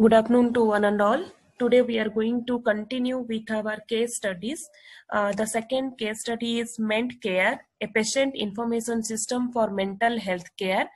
Good afternoon to one and all. Today we are going to continue with our case studies. Uh, the second case study is MENT Care, a patient information system for mental health care.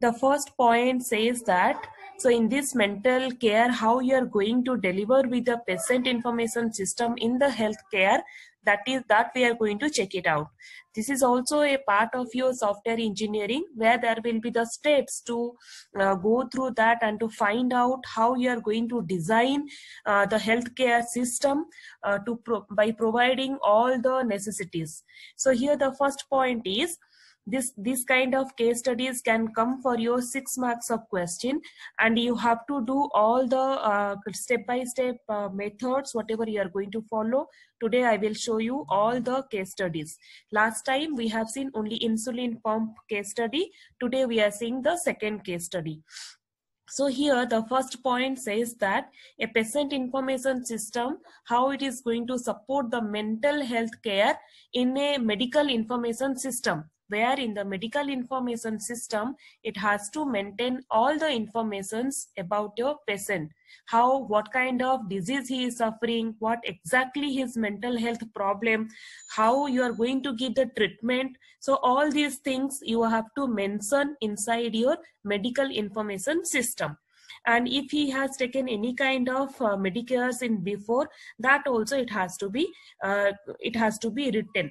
The first point says that, so in this mental care, how you are going to deliver with the patient information system in the healthcare that is that we are going to check it out this is also a part of your software engineering where there will be the steps to uh, go through that and to find out how you are going to design uh, the healthcare system uh, to pro by providing all the necessities so here the first point is this this kind of case studies can come for your six marks of question and you have to do all the uh, step by step uh, methods whatever you are going to follow today i will show you all the case studies last time we have seen only insulin pump case study today we are seeing the second case study so here the first point says that a patient information system, how it is going to support the mental health care in a medical information system where in the medical information system, it has to maintain all the informations about your patient. How, what kind of disease he is suffering, what exactly his mental health problem, how you are going to give the treatment. So all these things you have to mention inside your medical information system and if he has taken any kind of uh, medicares in before that also it has to be uh, it has to be written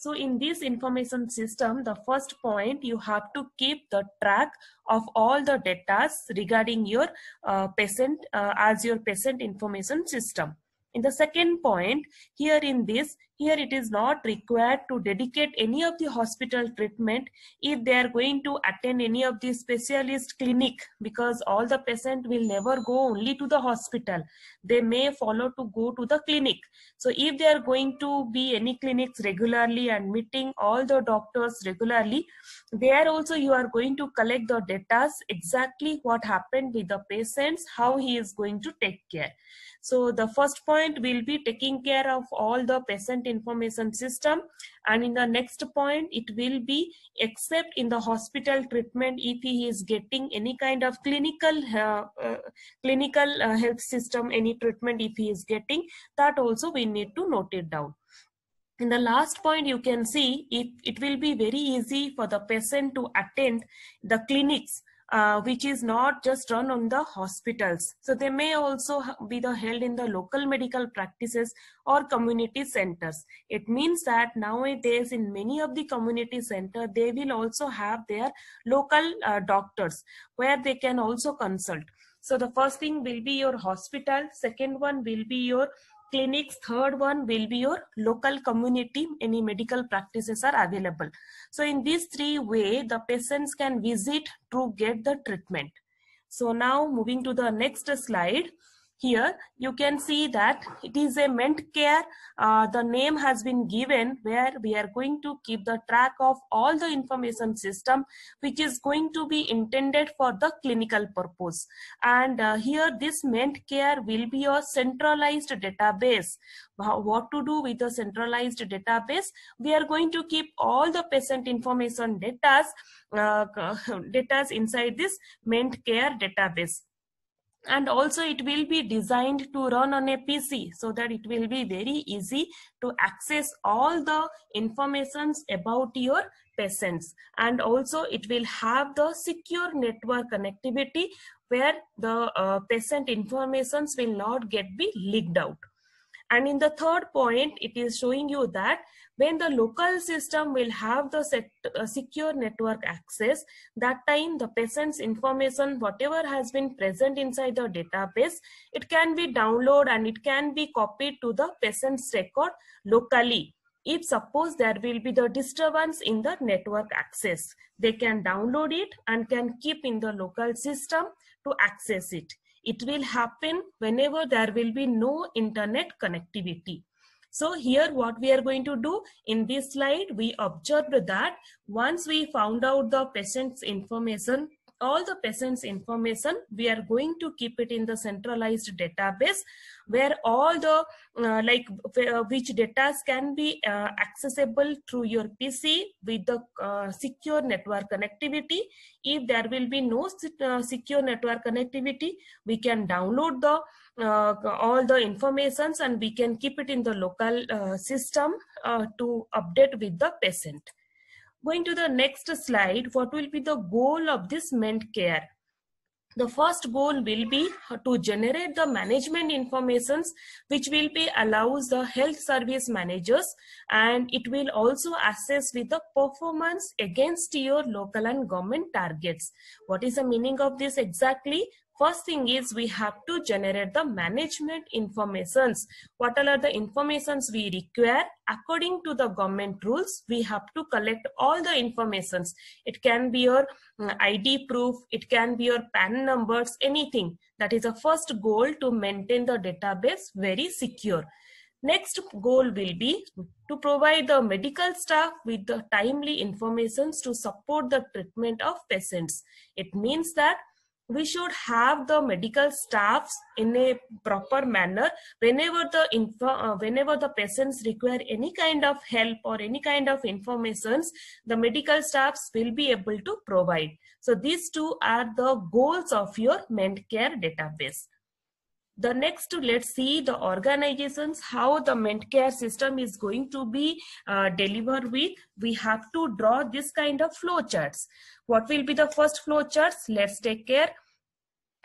so in this information system, the first point, you have to keep the track of all the data regarding your uh, patient uh, as your patient information system. In the second point, here in this, here it is not required to dedicate any of the hospital treatment if they are going to attend any of the specialist clinic because all the patient will never go only to the hospital they may follow to go to the clinic so if they are going to be any clinics regularly and meeting all the doctors regularly there also you are going to collect the data exactly what happened with the patients how he is going to take care so the first point will be taking care of all the patient information system and in the next point it will be except in the hospital treatment if he is getting any kind of clinical uh, uh, clinical uh, health system any treatment if he is getting that also we need to note it down in the last point you can see it, it will be very easy for the patient to attend the clinics uh, which is not just run on the hospitals. So they may also be the held in the local medical practices or community centers. It means that nowadays in many of the community center, they will also have their local uh, doctors where they can also consult. So the first thing will be your hospital. Second one will be your clinics third one will be your local community any medical practices are available so in these three way the patients can visit to get the treatment so now moving to the next slide here you can see that it is a ment care uh, the name has been given where we are going to keep the track of all the information system which is going to be intended for the clinical purpose and uh, here this ment care will be a centralized database what to do with a centralized database we are going to keep all the patient information data uh, data inside this ment care database and also it will be designed to run on a PC so that it will be very easy to access all the informations about your patients and also it will have the secure network connectivity where the uh, patient informations will not get be leaked out. And in the third point, it is showing you that when the local system will have the set, uh, secure network access, that time the patient's information, whatever has been present inside the database, it can be downloaded and it can be copied to the patient's record locally. If suppose there will be the disturbance in the network access, they can download it and can keep in the local system to access it. It will happen whenever there will be no internet connectivity. So here what we are going to do in this slide, we observed that once we found out the patient's information all the patient's information, we are going to keep it in the centralized database where all the uh, like uh, which data can be uh, accessible through your PC with the uh, secure network connectivity. If there will be no uh, secure network connectivity, we can download the uh, all the informations and we can keep it in the local system to update with the patient. Going to the next slide, what will be the goal of this MENT care? The first goal will be to generate the management informations which will be allows the health service managers and it will also assess with the performance against your local and government targets. What is the meaning of this exactly? First thing is we have to generate the management informations. What are the informations we require? According to the government rules, we have to collect all the informations. It can be your mm, ID proof, it can be your PAN numbers, anything. That is the first goal to maintain the database very secure. Next goal will be to provide the medical staff with the timely informations to support the treatment of patients. It means that we should have the medical staffs in a proper manner whenever the info, uh, whenever the patients require any kind of help or any kind of informations the medical staffs will be able to provide so these two are the goals of your medcare database the next let's see the organizations how the ment care system is going to be uh, delivered with we have to draw this kind of flow charts what will be the first flow charts let's take care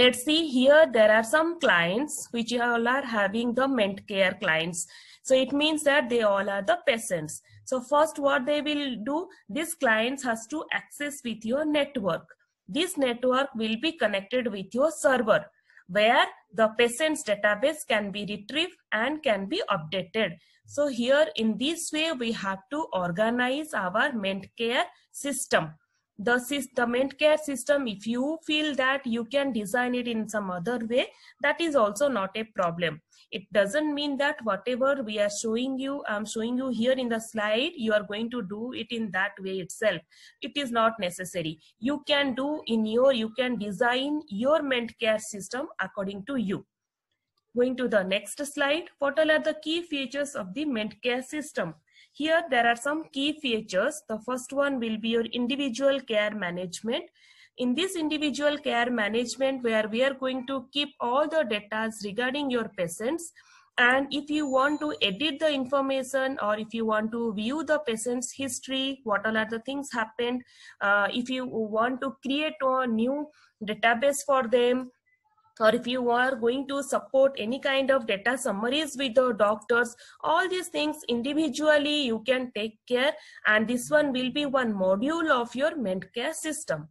let's see here there are some clients which all are having the ment care clients so it means that they all are the patients so first what they will do this clients has to access with your network this network will be connected with your server where the patient's database can be retrieved and can be updated. So here in this way, we have to organize our care system. The, the care system, if you feel that you can design it in some other way, that is also not a problem it doesn't mean that whatever we are showing you i'm showing you here in the slide you are going to do it in that way itself it is not necessary you can do in your you can design your ment care system according to you going to the next slide what are the key features of the ment care system here there are some key features the first one will be your individual care management in this individual care management where we are going to keep all the data regarding your patients and if you want to edit the information or if you want to view the patient's history what all are the things happened uh, if you want to create a new database for them or if you are going to support any kind of data summaries with the doctors all these things individually you can take care and this one will be one module of your medcare system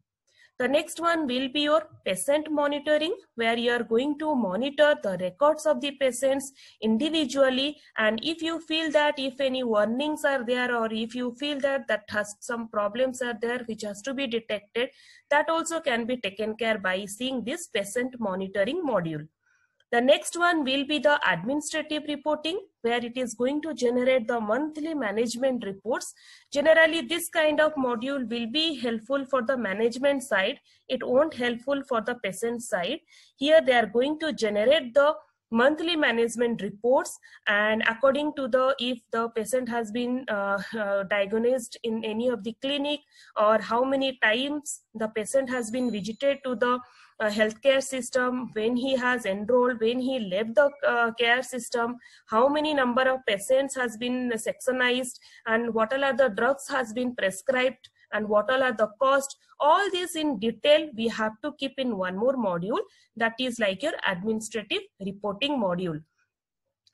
the next one will be your patient monitoring, where you are going to monitor the records of the patients individually. And if you feel that if any warnings are there, or if you feel that that has some problems are there which has to be detected, that also can be taken care by seeing this patient monitoring module. The next one will be the administrative reporting where it is going to generate the monthly management reports. Generally, this kind of module will be helpful for the management side. It won't helpful for the patient side. Here they are going to generate the monthly management reports and according to the if the patient has been uh, uh, diagnosed in any of the clinic or how many times the patient has been visited to the uh, healthcare system, when he has enrolled, when he left the uh, care system, how many number of patients has been sectionized, and what all are the drugs has been prescribed, and what all are the cost. All this in detail we have to keep in one more module that is like your administrative reporting module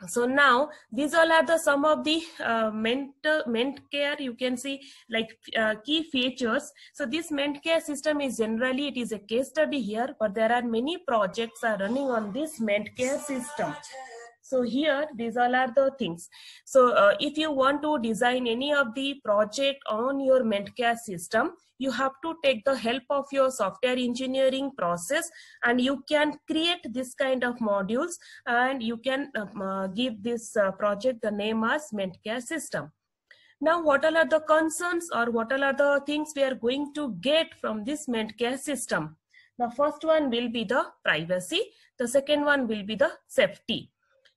so now these all are the some of the uh, ment ment care you can see like uh, key features so this ment care system is generally it is a case study here but there are many projects are running on this ment care system so here these all are the things so uh, if you want to design any of the project on your ment care system you have to take the help of your software engineering process and you can create this kind of modules and you can um, uh, give this uh, project the name as Mentcare system. Now, what are the concerns or what are the things we are going to get from this Mentcare system? The first one will be the privacy. The second one will be the safety.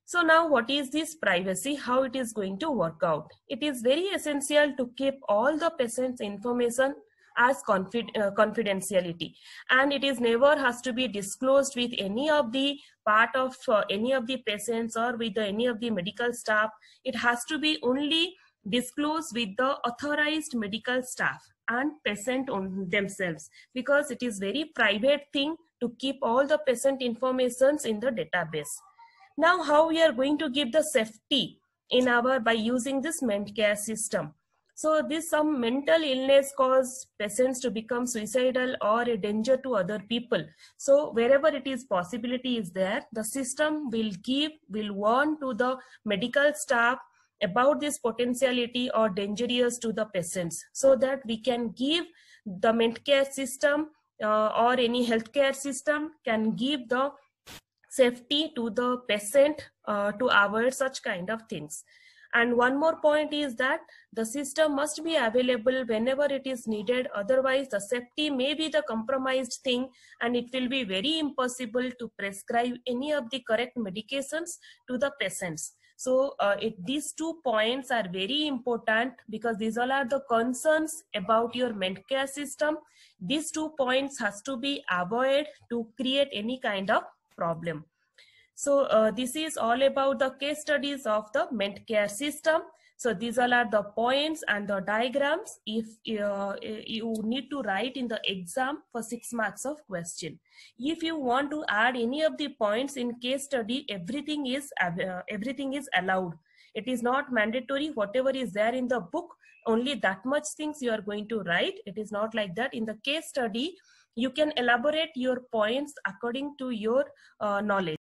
So now what is this privacy? How it is going to work out? It is very essential to keep all the patient's information as confid uh, confidentiality and it is never has to be disclosed with any of the part of uh, any of the patients or with any of the medical staff it has to be only disclosed with the authorized medical staff and patient on themselves because it is very private thing to keep all the patient informations in the database now how we are going to give the safety in our by using this Medcare system so this some mental illness cause patients to become suicidal or a danger to other people. So wherever it is possibility is there, the system will give, will warn to the medical staff about this potentiality or dangerous to the patients, so that we can give the care system uh, or any healthcare system can give the safety to the patient uh, to avoid such kind of things. And one more point is that the system must be available whenever it is needed. Otherwise, the safety may be the compromised thing and it will be very impossible to prescribe any of the correct medications to the patients. So uh, it, these two points are very important because these all are the concerns about your care system. These two points has to be avoided to create any kind of problem. So uh, this is all about the case studies of the care system. So these all are the points and the diagrams if uh, eh, you need to write in the exam for six marks of question. If you want to add any of the points in case study, everything is, uh, everything is allowed. It is not mandatory. Whatever is there in the book, only that much things you are going to write. It is not like that. In the case study, you can elaborate your points according to your uh, knowledge.